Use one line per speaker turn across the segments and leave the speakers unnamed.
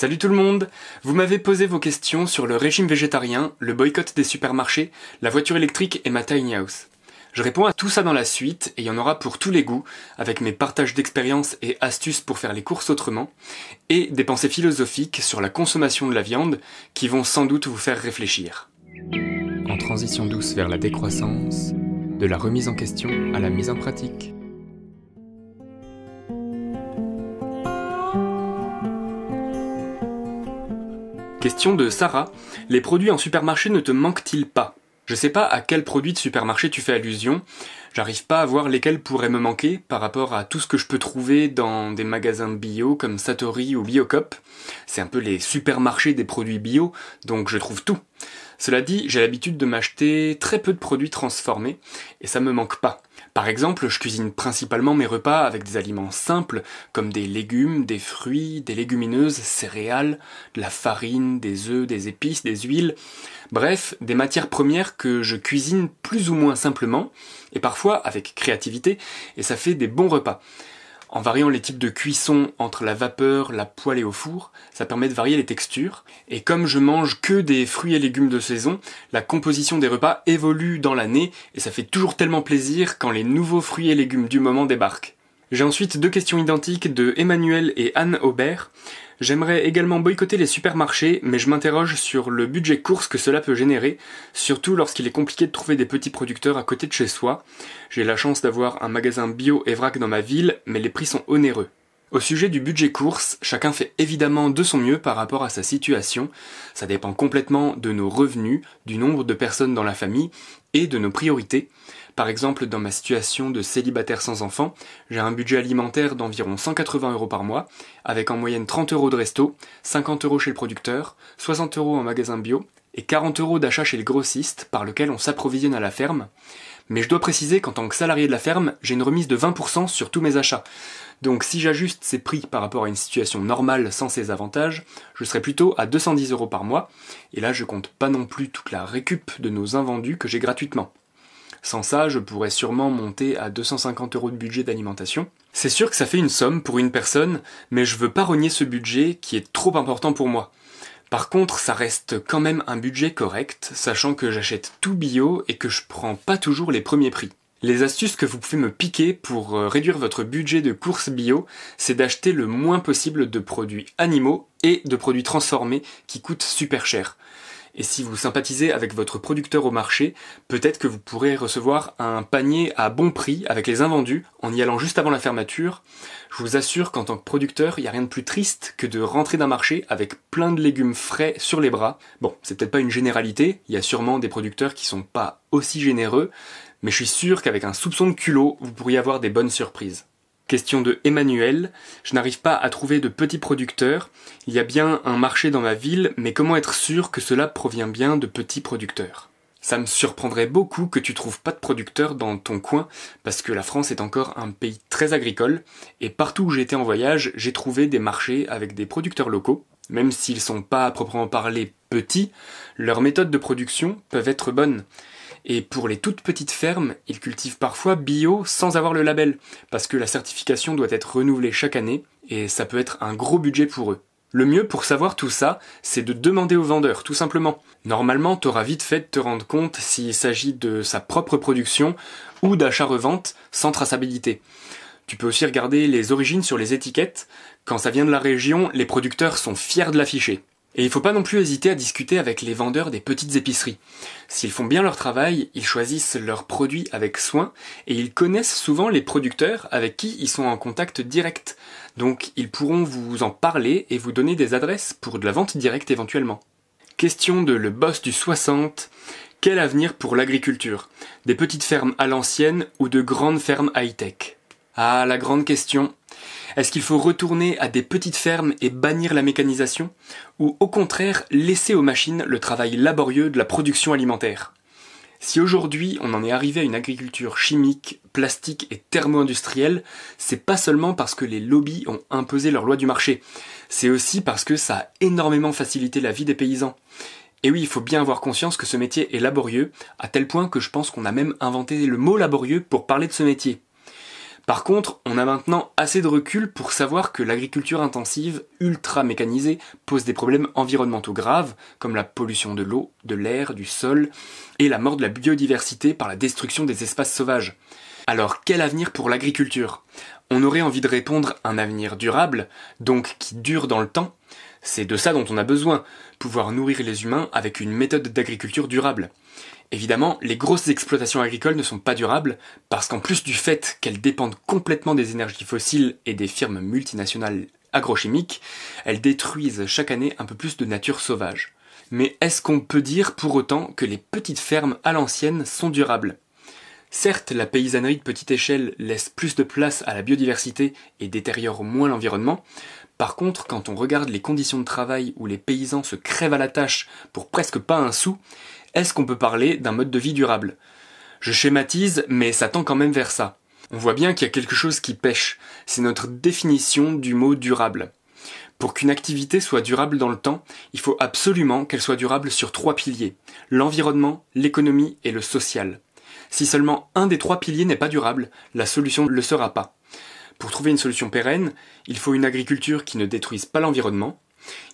Salut tout le monde Vous m'avez posé vos questions sur le régime végétarien, le boycott des supermarchés, la voiture électrique et ma tiny house. Je réponds à tout ça dans la suite, et il y en aura pour tous les goûts, avec mes partages d'expériences et astuces pour faire les courses autrement, et des pensées philosophiques sur la consommation de la viande qui vont sans doute vous faire réfléchir. En transition douce vers la décroissance, de la remise en question à la mise en pratique. Question de Sarah. Les produits en supermarché ne te manquent-ils pas Je sais pas à quel produit de supermarché tu fais allusion. J'arrive pas à voir lesquels pourraient me manquer par rapport à tout ce que je peux trouver dans des magasins bio comme Satori ou Biocop. C'est un peu les supermarchés des produits bio, donc je trouve tout. Cela dit, j'ai l'habitude de m'acheter très peu de produits transformés et ça me manque pas. Par exemple, je cuisine principalement mes repas avec des aliments simples, comme des légumes, des fruits, des légumineuses, céréales, de la farine, des œufs, des épices, des huiles, bref, des matières premières que je cuisine plus ou moins simplement, et parfois avec créativité, et ça fait des bons repas. En variant les types de cuisson entre la vapeur, la poêle et au four, ça permet de varier les textures. Et comme je mange que des fruits et légumes de saison, la composition des repas évolue dans l'année et ça fait toujours tellement plaisir quand les nouveaux fruits et légumes du moment débarquent. J'ai ensuite deux questions identiques de Emmanuel et Anne Aubert. J'aimerais également boycotter les supermarchés, mais je m'interroge sur le budget course que cela peut générer, surtout lorsqu'il est compliqué de trouver des petits producteurs à côté de chez soi. J'ai la chance d'avoir un magasin bio et vrac dans ma ville, mais les prix sont onéreux. Au sujet du budget course, chacun fait évidemment de son mieux par rapport à sa situation, ça dépend complètement de nos revenus, du nombre de personnes dans la famille et de nos priorités. Par exemple, dans ma situation de célibataire sans enfant, j'ai un budget alimentaire d'environ 180 euros par mois, avec en moyenne 30 euros de resto, 50 euros chez le producteur, 60 euros en magasin bio et 40 euros d'achat chez le grossiste par lequel on s'approvisionne à la ferme. Mais je dois préciser qu'en tant que salarié de la ferme, j'ai une remise de 20% sur tous mes achats. Donc si j'ajuste ces prix par rapport à une situation normale sans ces avantages, je serai plutôt à 210 euros par mois, et là je compte pas non plus toute la récup de nos invendus que j'ai gratuitement. Sans ça, je pourrais sûrement monter à 250 euros de budget d'alimentation. C'est sûr que ça fait une somme pour une personne, mais je veux pas rogner ce budget qui est trop important pour moi. Par contre, ça reste quand même un budget correct, sachant que j'achète tout bio et que je prends pas toujours les premiers prix. Les astuces que vous pouvez me piquer pour euh, réduire votre budget de course bio, c'est d'acheter le moins possible de produits animaux et de produits transformés qui coûtent super cher. Et si vous sympathisez avec votre producteur au marché, peut-être que vous pourrez recevoir un panier à bon prix avec les invendus en y allant juste avant la fermeture. Je vous assure qu'en tant que producteur, il n'y a rien de plus triste que de rentrer d'un marché avec plein de légumes frais sur les bras. Bon, c'est peut-être pas une généralité, il y a sûrement des producteurs qui sont pas aussi généreux, mais je suis sûr qu'avec un soupçon de culot, vous pourriez avoir des bonnes surprises. Question de Emmanuel, je n'arrive pas à trouver de petits producteurs, il y a bien un marché dans ma ville, mais comment être sûr que cela provient bien de petits producteurs ça me surprendrait beaucoup que tu trouves pas de producteurs dans ton coin, parce que la France est encore un pays très agricole, et partout où j'étais en voyage, j'ai trouvé des marchés avec des producteurs locaux. Même s'ils sont pas à proprement parler petits, leurs méthodes de production peuvent être bonnes. Et pour les toutes petites fermes, ils cultivent parfois bio sans avoir le label, parce que la certification doit être renouvelée chaque année, et ça peut être un gros budget pour eux. Le mieux pour savoir tout ça, c'est de demander au vendeur, tout simplement. Normalement, t'auras vite fait de te rendre compte s'il s'agit de sa propre production ou d'achat-revente sans traçabilité. Tu peux aussi regarder les origines sur les étiquettes. Quand ça vient de la région, les producteurs sont fiers de l'afficher. Et il ne faut pas non plus hésiter à discuter avec les vendeurs des petites épiceries. S'ils font bien leur travail, ils choisissent leurs produits avec soin et ils connaissent souvent les producteurs avec qui ils sont en contact direct. Donc ils pourront vous en parler et vous donner des adresses pour de la vente directe éventuellement. Question de le boss du 60. Quel avenir pour l'agriculture Des petites fermes à l'ancienne ou de grandes fermes high-tech Ah, la grande question. Est-ce qu'il faut retourner à des petites fermes et bannir la mécanisation Ou au contraire laisser aux machines le travail laborieux de la production alimentaire si aujourd'hui on en est arrivé à une agriculture chimique, plastique et thermo-industrielle, c'est pas seulement parce que les lobbies ont imposé leur loi du marché, c'est aussi parce que ça a énormément facilité la vie des paysans. Et oui, il faut bien avoir conscience que ce métier est laborieux, à tel point que je pense qu'on a même inventé le mot laborieux pour parler de ce métier. Par contre, on a maintenant assez de recul pour savoir que l'agriculture intensive ultra mécanisée pose des problèmes environnementaux graves, comme la pollution de l'eau, de l'air, du sol, et la mort de la biodiversité par la destruction des espaces sauvages. Alors quel avenir pour l'agriculture On aurait envie de répondre un avenir durable, donc qui dure dans le temps. C'est de ça dont on a besoin, pouvoir nourrir les humains avec une méthode d'agriculture durable. Évidemment, les grosses exploitations agricoles ne sont pas durables, parce qu'en plus du fait qu'elles dépendent complètement des énergies fossiles et des firmes multinationales agrochimiques, elles détruisent chaque année un peu plus de nature sauvage. Mais est-ce qu'on peut dire pour autant que les petites fermes à l'ancienne sont durables Certes, la paysannerie de petite échelle laisse plus de place à la biodiversité et détériore moins l'environnement. Par contre, quand on regarde les conditions de travail où les paysans se crèvent à la tâche pour presque pas un sou, est-ce qu'on peut parler d'un mode de vie durable Je schématise, mais ça tend quand même vers ça. On voit bien qu'il y a quelque chose qui pêche, c'est notre définition du mot durable. Pour qu'une activité soit durable dans le temps, il faut absolument qu'elle soit durable sur trois piliers, l'environnement, l'économie et le social. Si seulement un des trois piliers n'est pas durable, la solution ne le sera pas. Pour trouver une solution pérenne, il faut une agriculture qui ne détruise pas l'environnement,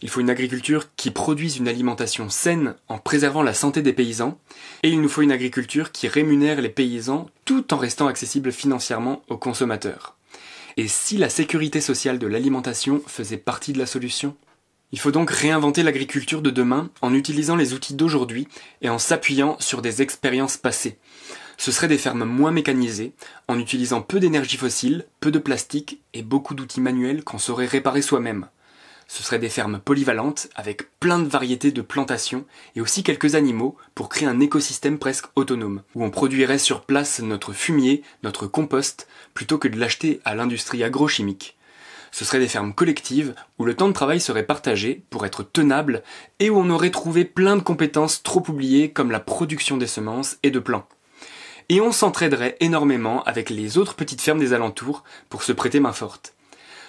il faut une agriculture qui produise une alimentation saine en préservant la santé des paysans, et il nous faut une agriculture qui rémunère les paysans tout en restant accessible financièrement aux consommateurs. Et si la sécurité sociale de l'alimentation faisait partie de la solution Il faut donc réinventer l'agriculture de demain en utilisant les outils d'aujourd'hui et en s'appuyant sur des expériences passées ce seraient des fermes moins mécanisées, en utilisant peu d'énergie fossile, peu de plastique et beaucoup d'outils manuels qu'on saurait réparer soi-même. Ce seraient des fermes polyvalentes avec plein de variétés de plantations et aussi quelques animaux pour créer un écosystème presque autonome, où on produirait sur place notre fumier, notre compost, plutôt que de l'acheter à l'industrie agrochimique. Ce seraient des fermes collectives où le temps de travail serait partagé pour être tenable et où on aurait trouvé plein de compétences trop oubliées comme la production des semences et de plants et on s'entraiderait énormément avec les autres petites fermes des alentours pour se prêter main forte.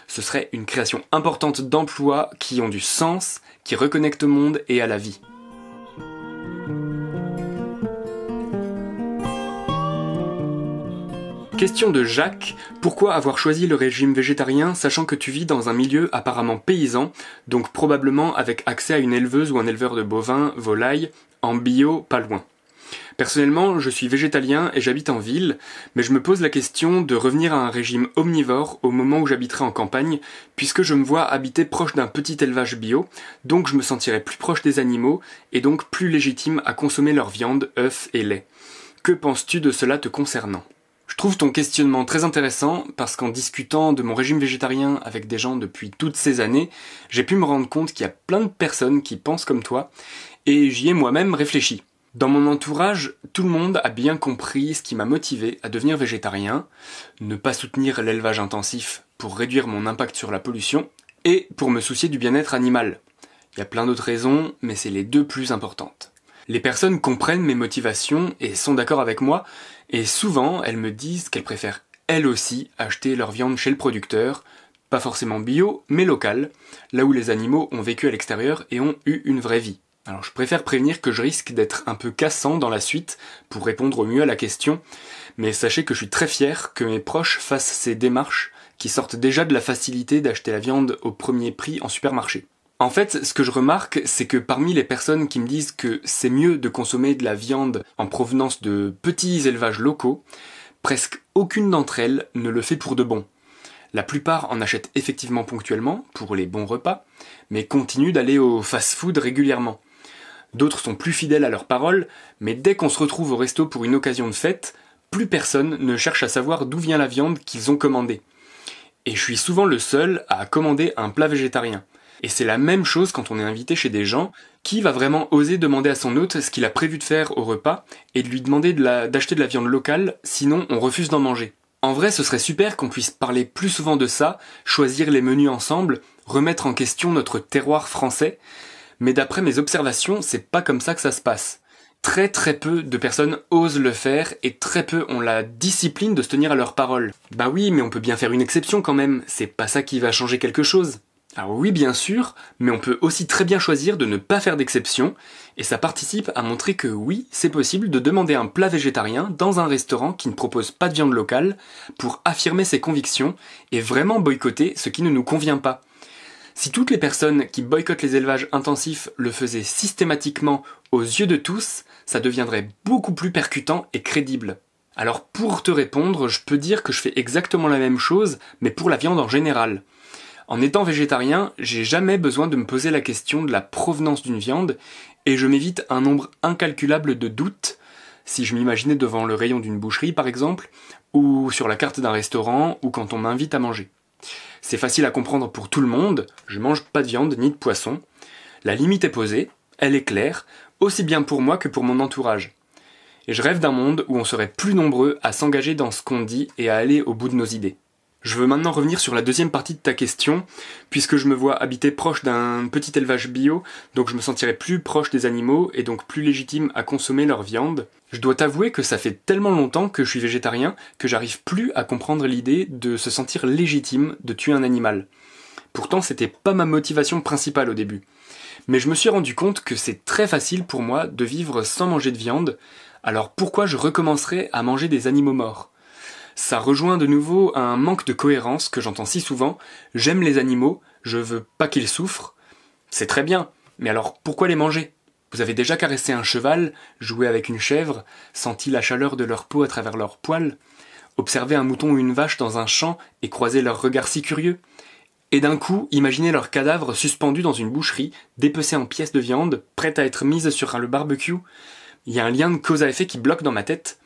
Ce serait une création importante d'emplois qui ont du sens, qui reconnectent au monde et à la vie. Question de Jacques, pourquoi avoir choisi le régime végétarien sachant que tu vis dans un milieu apparemment paysan, donc probablement avec accès à une éleveuse ou un éleveur de bovins, volailles, en bio pas loin Personnellement, je suis végétalien et j'habite en ville, mais je me pose la question de revenir à un régime omnivore au moment où j'habiterai en campagne, puisque je me vois habiter proche d'un petit élevage bio, donc je me sentirai plus proche des animaux et donc plus légitime à consommer leur viande, œufs et lait. Que penses-tu de cela te concernant je trouve ton questionnement très intéressant parce qu'en discutant de mon régime végétarien avec des gens depuis toutes ces années, j'ai pu me rendre compte qu'il y a plein de personnes qui pensent comme toi et j'y ai moi-même réfléchi. Dans mon entourage, tout le monde a bien compris ce qui m'a motivé à devenir végétarien, ne pas soutenir l'élevage intensif pour réduire mon impact sur la pollution et pour me soucier du bien-être animal. Il y a plein d'autres raisons, mais c'est les deux plus importantes. Les personnes comprennent mes motivations et sont d'accord avec moi, et souvent elles me disent qu'elles préfèrent elles aussi acheter leur viande chez le producteur, pas forcément bio, mais local, là où les animaux ont vécu à l'extérieur et ont eu une vraie vie. Alors je préfère prévenir que je risque d'être un peu cassant dans la suite pour répondre au mieux à la question, mais sachez que je suis très fier que mes proches fassent ces démarches qui sortent déjà de la facilité d'acheter la viande au premier prix en supermarché. En fait, ce que je remarque, c'est que parmi les personnes qui me disent que c'est mieux de consommer de la viande en provenance de petits élevages locaux, presque aucune d'entre elles ne le fait pour de bon. La plupart en achètent effectivement ponctuellement, pour les bons repas, mais continuent d'aller au fast-food régulièrement. D'autres sont plus fidèles à leurs paroles, mais dès qu'on se retrouve au resto pour une occasion de fête, plus personne ne cherche à savoir d'où vient la viande qu'ils ont commandée. Et je suis souvent le seul à commander un plat végétarien. Et c'est la même chose quand on est invité chez des gens, qui va vraiment oser demander à son hôte ce qu'il a prévu de faire au repas et de lui demander d'acheter de, de la viande locale, sinon on refuse d'en manger. En vrai, ce serait super qu'on puisse parler plus souvent de ça, choisir les menus ensemble, remettre en question notre terroir français, mais d'après mes observations, c'est pas comme ça que ça se passe. Très très peu de personnes osent le faire et très peu ont la discipline de se tenir à leur parole. Bah oui, mais on peut bien faire une exception quand même, c'est pas ça qui va changer quelque chose. Alors oui, bien sûr, mais on peut aussi très bien choisir de ne pas faire d'exception, et ça participe à montrer que oui, c'est possible de demander un plat végétarien dans un restaurant qui ne propose pas de viande locale pour affirmer ses convictions et vraiment boycotter ce qui ne nous convient pas. Si toutes les personnes qui boycottent les élevages intensifs le faisaient systématiquement aux yeux de tous, ça deviendrait beaucoup plus percutant et crédible. Alors pour te répondre, je peux dire que je fais exactement la même chose, mais pour la viande en général. En étant végétarien, j'ai jamais besoin de me poser la question de la provenance d'une viande, et je m'évite un nombre incalculable de doutes, si je m'imaginais devant le rayon d'une boucherie par exemple, ou sur la carte d'un restaurant, ou quand on m'invite à manger. C'est facile à comprendre pour tout le monde, je mange pas de viande ni de poisson. La limite est posée, elle est claire, aussi bien pour moi que pour mon entourage. Et je rêve d'un monde où on serait plus nombreux à s'engager dans ce qu'on dit et à aller au bout de nos idées. Je veux maintenant revenir sur la deuxième partie de ta question, puisque je me vois habiter proche d'un petit élevage bio, donc je me sentirais plus proche des animaux et donc plus légitime à consommer leur viande. Je dois t'avouer que ça fait tellement longtemps que je suis végétarien que j'arrive plus à comprendre l'idée de se sentir légitime de tuer un animal. Pourtant, c'était pas ma motivation principale au début. Mais je me suis rendu compte que c'est très facile pour moi de vivre sans manger de viande, alors pourquoi je recommencerais à manger des animaux morts ça rejoint de nouveau à un manque de cohérence que j'entends si souvent. J'aime les animaux, je veux pas qu'ils souffrent. C'est très bien, mais alors pourquoi les manger Vous avez déjà caressé un cheval, joué avec une chèvre, senti la chaleur de leur peau à travers leurs poils, observé un mouton ou une vache dans un champ et croisé leurs regard si curieux et d'un coup, imaginez leurs cadavres suspendus dans une boucherie, dépecés en pièces de viande, prêtes à être mises sur le barbecue. Il y a un lien de cause à effet qui bloque dans ma tête.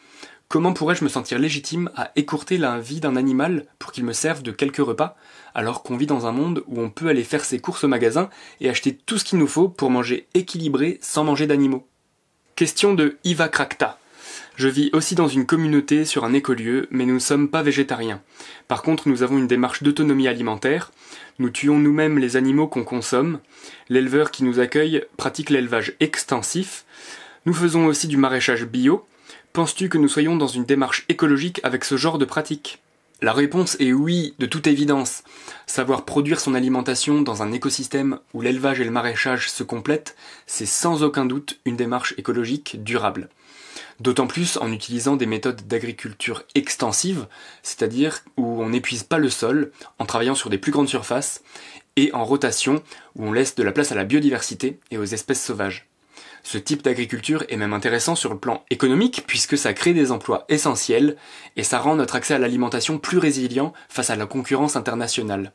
Comment pourrais-je me sentir légitime à écourter la vie d'un animal pour qu'il me serve de quelques repas, alors qu'on vit dans un monde où on peut aller faire ses courses au magasin et acheter tout ce qu'il nous faut pour manger équilibré sans manger d'animaux Question de Iva Krakta. Je vis aussi dans une communauté sur un écolieu, mais nous ne sommes pas végétariens. Par contre, nous avons une démarche d'autonomie alimentaire. Nous tuons nous-mêmes les animaux qu'on consomme. L'éleveur qui nous accueille pratique l'élevage extensif. Nous faisons aussi du maraîchage bio, Penses-tu que nous soyons dans une démarche écologique avec ce genre de pratique La réponse est oui, de toute évidence. Savoir produire son alimentation dans un écosystème où l'élevage et le maraîchage se complètent, c'est sans aucun doute une démarche écologique durable. D'autant plus en utilisant des méthodes d'agriculture extensive, c'est-à-dire où on n'épuise pas le sol en travaillant sur des plus grandes surfaces, et en rotation, où on laisse de la place à la biodiversité et aux espèces sauvages. Ce type d'agriculture est même intéressant sur le plan économique puisque ça crée des emplois essentiels et ça rend notre accès à l'alimentation plus résilient face à la concurrence internationale.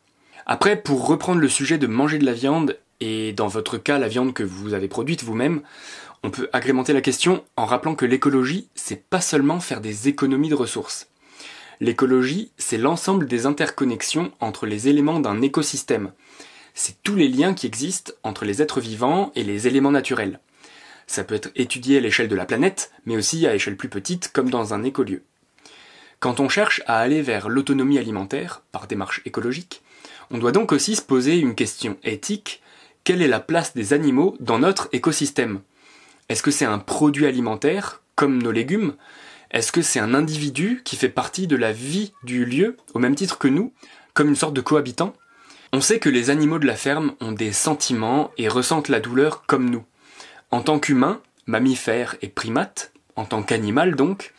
Après, pour reprendre le sujet de manger de la viande, et dans votre cas la viande que vous avez produite vous-même, on peut agrémenter la question en rappelant que l'écologie, c'est pas seulement faire des économies de ressources. L'écologie, c'est l'ensemble des interconnexions entre les éléments d'un écosystème. C'est tous les liens qui existent entre les êtres vivants et les éléments naturels. Ça peut être étudié à l'échelle de la planète, mais aussi à échelle plus petite, comme dans un écolieu. Quand on cherche à aller vers l'autonomie alimentaire, par démarche écologique, on doit donc aussi se poser une question éthique, quelle est la place des animaux dans notre écosystème Est-ce que c'est un produit alimentaire, comme nos légumes Est-ce que c'est un individu qui fait partie de la vie du lieu, au même titre que nous, comme une sorte de cohabitant On sait que les animaux de la ferme ont des sentiments et ressentent la douleur comme nous. En tant qu'humain, mammifère et primate, en tant qu'animal donc,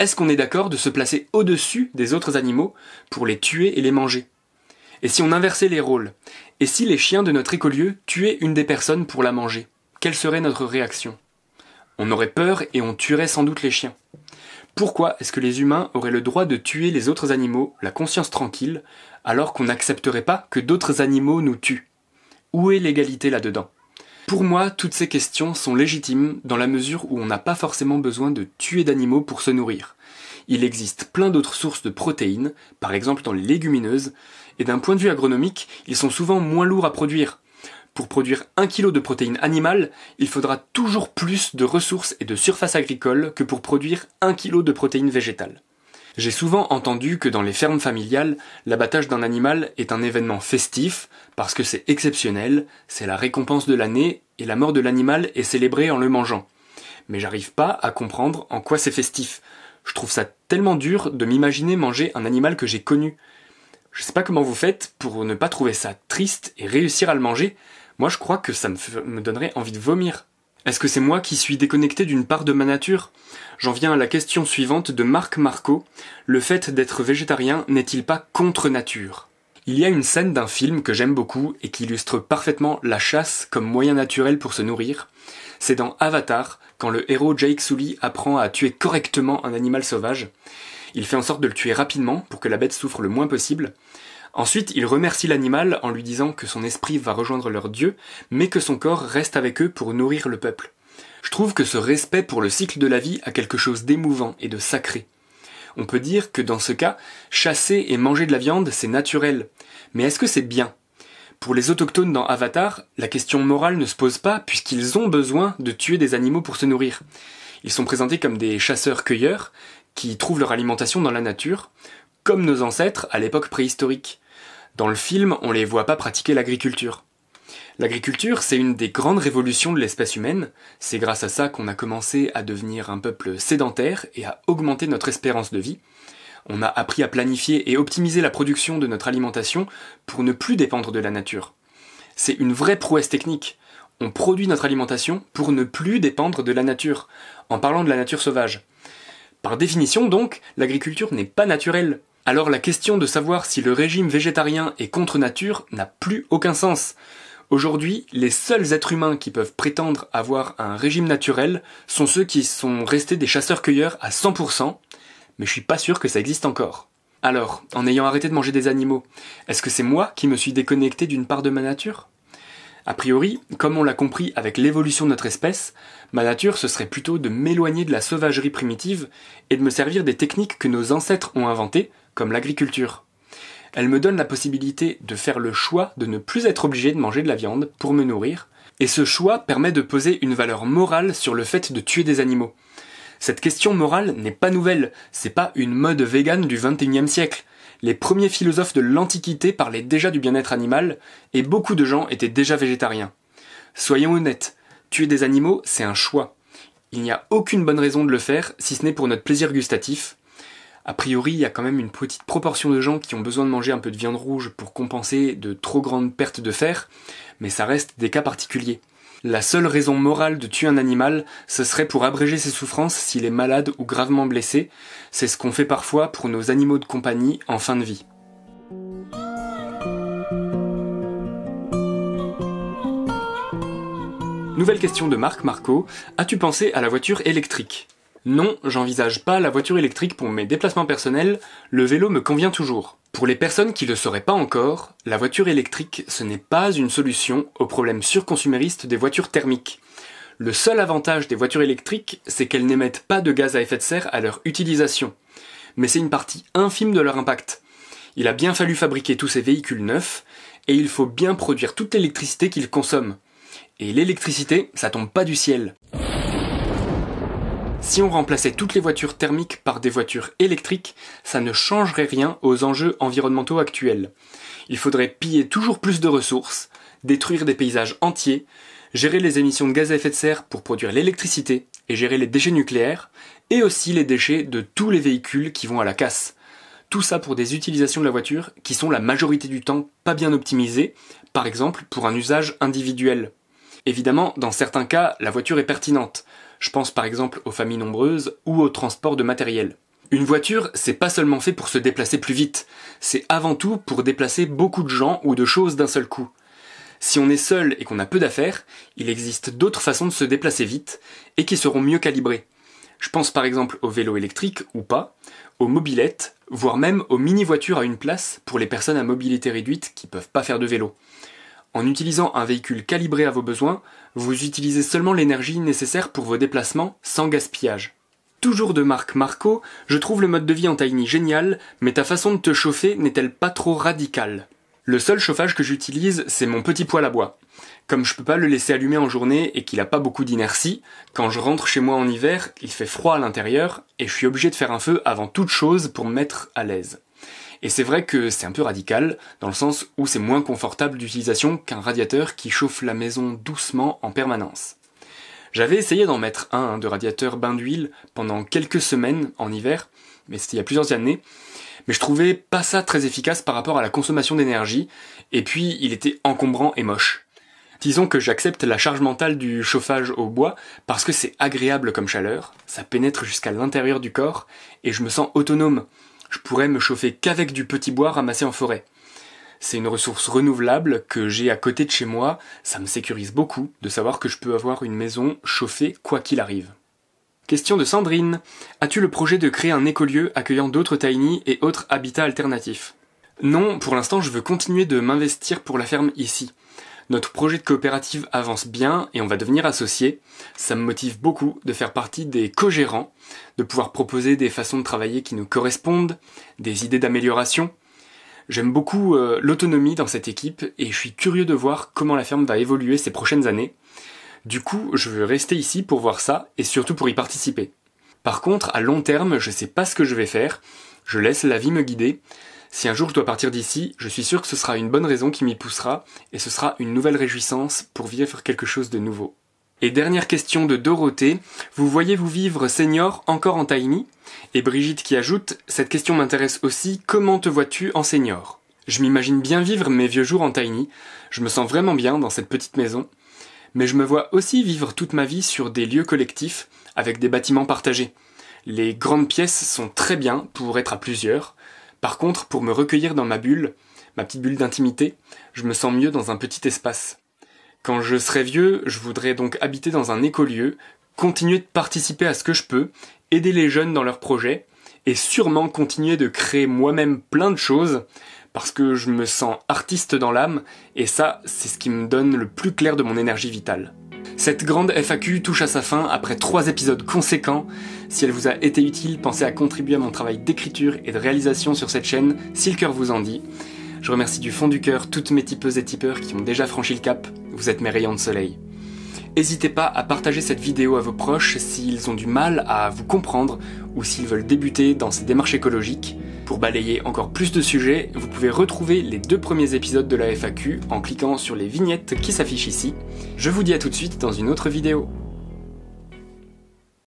est-ce qu'on est, d'accord de se placer au-dessus des autres animaux pour les tuer et les manger Et si on inversait les rôles Et si les chiens de notre écolieu tuaient une des personnes pour la manger Quelle serait notre réaction On aurait peur et on tuerait sans doute les chiens. Pourquoi est-ce que les humains auraient le droit de tuer les autres animaux, la conscience tranquille, alors qu'on n'accepterait pas que d'autres animaux nous tuent Où est l'égalité là-dedans pour moi, toutes ces questions sont légitimes dans la mesure où on n'a pas forcément besoin de tuer d'animaux pour se nourrir. Il existe plein d'autres sources de protéines, par exemple dans les légumineuses, et d'un point de vue agronomique, ils sont souvent moins lourds à produire. Pour produire un kilo de protéines animales, il faudra toujours plus de ressources et de surface agricole que pour produire un kilo de protéines végétales. J'ai souvent entendu que dans les fermes familiales, l'abattage d'un animal est un événement festif, parce que c'est exceptionnel, c'est la récompense de l'année, et la mort de l'animal est célébrée en le mangeant. Mais j'arrive pas à comprendre en quoi c'est festif. Je trouve ça tellement dur de m'imaginer manger un animal que j'ai connu. Je sais pas comment vous faites pour ne pas trouver ça triste et réussir à le manger. Moi je crois que ça me, me donnerait envie de vomir est-ce que c'est moi qui suis déconnecté d'une part de ma nature J'en viens à la question suivante de Marc Marco. Le fait d'être végétarien n'est-il pas contre nature Il y a une scène d'un film que j'aime beaucoup et qui illustre parfaitement la chasse comme moyen naturel pour se nourrir. C'est dans Avatar, quand le héros Jake Sully apprend à tuer correctement un animal sauvage. Il fait en sorte de le tuer rapidement pour que la bête souffre le moins possible, Ensuite, il remercie l'animal en lui disant que son esprit va rejoindre leur dieu, mais que son corps reste avec eux pour nourrir le peuple. Je trouve que ce respect pour le cycle de la vie a quelque chose d'émouvant et de sacré. On peut dire que dans ce cas, chasser et manger de la viande, c'est naturel. Mais est-ce que c'est bien Pour les autochtones dans Avatar, la question morale ne se pose pas puisqu'ils ont besoin de tuer des animaux pour se nourrir. Ils sont présentés comme des chasseurs-cueilleurs qui trouvent leur alimentation dans la nature, comme nos ancêtres à l'époque préhistorique. Dans le film, on les voit pas pratiquer l'agriculture. L'agriculture, c'est une des grandes révolutions de l'espèce humaine. C'est grâce à ça qu'on a commencé à devenir un peuple sédentaire et à augmenter notre espérance de vie. On a appris à planifier et optimiser la production de notre alimentation pour ne plus dépendre de la nature. C'est une vraie prouesse technique. On produit notre alimentation pour ne plus dépendre de la nature, en parlant de la nature sauvage. Par définition donc, l'agriculture n'est pas naturelle alors la question de savoir si le régime végétarien est contre nature n'a plus aucun sens. Aujourd'hui, les seuls êtres humains qui peuvent prétendre avoir un régime naturel sont ceux qui sont restés des chasseurs-cueilleurs à 100%, mais je suis pas sûr que ça existe encore. Alors, en ayant arrêté de manger des animaux, est-ce que c'est moi qui me suis déconnecté d'une part de ma nature a priori, comme on l'a compris avec l'évolution de notre espèce, ma nature ce serait plutôt de m'éloigner de la sauvagerie primitive et de me servir des techniques que nos ancêtres ont inventées, comme l'agriculture. Elle me donne la possibilité de faire le choix de ne plus être obligé de manger de la viande pour me nourrir, et ce choix permet de poser une valeur morale sur le fait de tuer des animaux. Cette question morale n'est pas nouvelle, c'est pas une mode végane du XXIe siècle les premiers philosophes de l'Antiquité parlaient déjà du bien-être animal, et beaucoup de gens étaient déjà végétariens. Soyons honnêtes, tuer des animaux, c'est un choix. Il n'y a aucune bonne raison de le faire, si ce n'est pour notre plaisir gustatif, a priori, il y a quand même une petite proportion de gens qui ont besoin de manger un peu de viande rouge pour compenser de trop grandes pertes de fer, mais ça reste des cas particuliers. La seule raison morale de tuer un animal, ce serait pour abréger ses souffrances s'il est malade ou gravement blessé, c'est ce qu'on fait parfois pour nos animaux de compagnie en fin de vie. Nouvelle question de Marc Marco, as-tu pensé à la voiture électrique non, j'envisage pas la voiture électrique pour mes déplacements personnels, le vélo me convient toujours. Pour les personnes qui le sauraient pas encore, la voiture électrique, ce n'est pas une solution au problème surconsumériste des voitures thermiques. Le seul avantage des voitures électriques, c'est qu'elles n'émettent pas de gaz à effet de serre à leur utilisation. Mais c'est une partie infime de leur impact. Il a bien fallu fabriquer tous ces véhicules neufs, et il faut bien produire toute l'électricité qu'ils consomment. Et l'électricité, ça tombe pas du ciel. Si on remplaçait toutes les voitures thermiques par des voitures électriques, ça ne changerait rien aux enjeux environnementaux actuels. Il faudrait piller toujours plus de ressources, détruire des paysages entiers, gérer les émissions de gaz à effet de serre pour produire l'électricité et gérer les déchets nucléaires, et aussi les déchets de tous les véhicules qui vont à la casse. Tout ça pour des utilisations de la voiture qui sont la majorité du temps pas bien optimisées, par exemple pour un usage individuel. Évidemment, dans certains cas, la voiture est pertinente. Je pense par exemple aux familles nombreuses ou au transport de matériel. Une voiture, c'est pas seulement fait pour se déplacer plus vite, c'est avant tout pour déplacer beaucoup de gens ou de choses d'un seul coup. Si on est seul et qu'on a peu d'affaires, il existe d'autres façons de se déplacer vite et qui seront mieux calibrées. Je pense par exemple aux vélos électriques ou pas, aux mobilettes, voire même aux mini-voitures à une place pour les personnes à mobilité réduite qui peuvent pas faire de vélo. En utilisant un véhicule calibré à vos besoins, vous utilisez seulement l'énergie nécessaire pour vos déplacements sans gaspillage. Toujours de marque Marco, je trouve le mode de vie en tiny génial, mais ta façon de te chauffer n'est-elle pas trop radicale Le seul chauffage que j'utilise, c'est mon petit poêle à bois. Comme je peux pas le laisser allumer en journée et qu'il a pas beaucoup d'inertie, quand je rentre chez moi en hiver, il fait froid à l'intérieur et je suis obligé de faire un feu avant toute chose pour me mettre à l'aise. Et c'est vrai que c'est un peu radical, dans le sens où c'est moins confortable d'utilisation qu'un radiateur qui chauffe la maison doucement en permanence. J'avais essayé d'en mettre un hein, de radiateur bain d'huile pendant quelques semaines en hiver, mais c'était il y a plusieurs années, mais je trouvais pas ça très efficace par rapport à la consommation d'énergie, et puis il était encombrant et moche. Disons que j'accepte la charge mentale du chauffage au bois parce que c'est agréable comme chaleur, ça pénètre jusqu'à l'intérieur du corps et je me sens autonome je pourrais me chauffer qu'avec du petit bois ramassé en forêt. C'est une ressource renouvelable que j'ai à côté de chez moi, ça me sécurise beaucoup de savoir que je peux avoir une maison chauffée quoi qu'il arrive. Question de Sandrine. As-tu le projet de créer un écolieu accueillant d'autres tiny et autres habitats alternatifs Non, pour l'instant je veux continuer de m'investir pour la ferme ici. Notre projet de coopérative avance bien et on va devenir associé. Ça me motive beaucoup de faire partie des co-gérants, de pouvoir proposer des façons de travailler qui nous correspondent, des idées d'amélioration. J'aime beaucoup euh, l'autonomie dans cette équipe et je suis curieux de voir comment la ferme va évoluer ces prochaines années. Du coup, je veux rester ici pour voir ça et surtout pour y participer. Par contre, à long terme, je ne sais pas ce que je vais faire. Je laisse la vie me guider. Si un jour je dois partir d'ici, je suis sûr que ce sera une bonne raison qui m'y poussera, et ce sera une nouvelle réjouissance pour vivre quelque chose de nouveau. Et dernière question de Dorothée, vous voyez-vous vivre senior encore en tiny Et Brigitte qui ajoute, cette question m'intéresse aussi, comment te vois-tu en senior Je m'imagine bien vivre mes vieux jours en tiny, je me sens vraiment bien dans cette petite maison, mais je me vois aussi vivre toute ma vie sur des lieux collectifs, avec des bâtiments partagés. Les grandes pièces sont très bien pour être à plusieurs, par contre, pour me recueillir dans ma bulle, ma petite bulle d'intimité, je me sens mieux dans un petit espace. Quand je serai vieux, je voudrais donc habiter dans un écolieu, continuer de participer à ce que je peux, aider les jeunes dans leurs projets, et sûrement continuer de créer moi-même plein de choses, parce que je me sens artiste dans l'âme, et ça, c'est ce qui me donne le plus clair de mon énergie vitale. Cette grande FAQ touche à sa fin après trois épisodes conséquents. Si elle vous a été utile, pensez à contribuer à mon travail d'écriture et de réalisation sur cette chaîne, si le cœur vous en dit. Je remercie du fond du cœur toutes mes tipeuses et tipeurs qui ont déjà franchi le cap. Vous êtes mes rayons de soleil. N'hésitez pas à partager cette vidéo à vos proches s'ils ont du mal à vous comprendre ou s'ils veulent débuter dans ces démarches écologiques. Pour balayer encore plus de sujets, vous pouvez retrouver les deux premiers épisodes de la FAQ en cliquant sur les vignettes qui s'affichent ici. Je vous dis à tout de suite dans une autre vidéo.